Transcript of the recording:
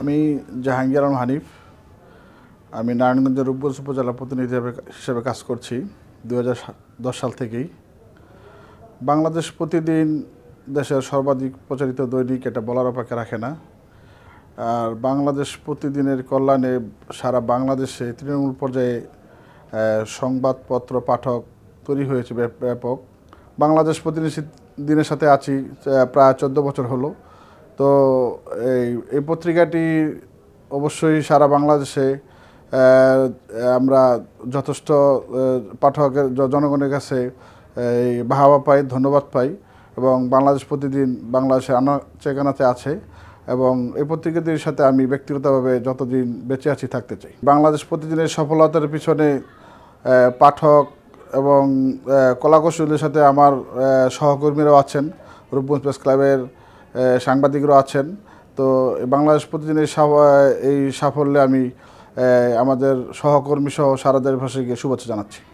আমি জাহাঙ্গীর আলম হানিফ আমি নারায়ণগঞ্জের রূপগঞ্জ উপজেলা প্রতিনিধি হিসেবে কাজ করছি দু সাল থেকেই বাংলাদেশ প্রতিদিন দেশের সর্বাধিক প্রচারিত দৈনিক এটা বলার অপেক্ষা রাখে না আর বাংলাদেশ প্রতিদিনের কল্যাণে সারা বাংলাদেশে তৃণমূল পর্যায়ে সংবাদপত্র পাঠক তৈরি হয়েছে ব্যাপক বাংলাদেশ প্রতিদিন দিনের সাথে আছি প্রায় চোদ্দ বছর হলো তো এই এই পত্রিকাটি অবশ্যই সারা বাংলাদেশে আমরা যথেষ্ট পাঠকের জনগণের কাছে এই বাহাবা পাই ধন্যবাদ পাই এবং বাংলাদেশ প্রতিদিন বাংলাদেশের আনা চেকানাতে আছে এবং এই পত্রিকাটির সাথে আমি ব্যক্তিগতভাবে যতদিন বেঁচে আছি থাকতে চাই বাংলাদেশ প্রতিদিনের সফলতার পিছনে পাঠক এবং কলাকৌশলের সাথে আমার সহকর্মীরাও আছেন রূপগঞ্জ প্রেস ক্লাবের সাংবাদিকরা আছেন তো বাংলাদেশ প্রতিদিনের এই সাফল্যে আমি আমাদের সহকর্মী সহ সারা দেশবাসীকে শুভেচ্ছা জানাচ্ছি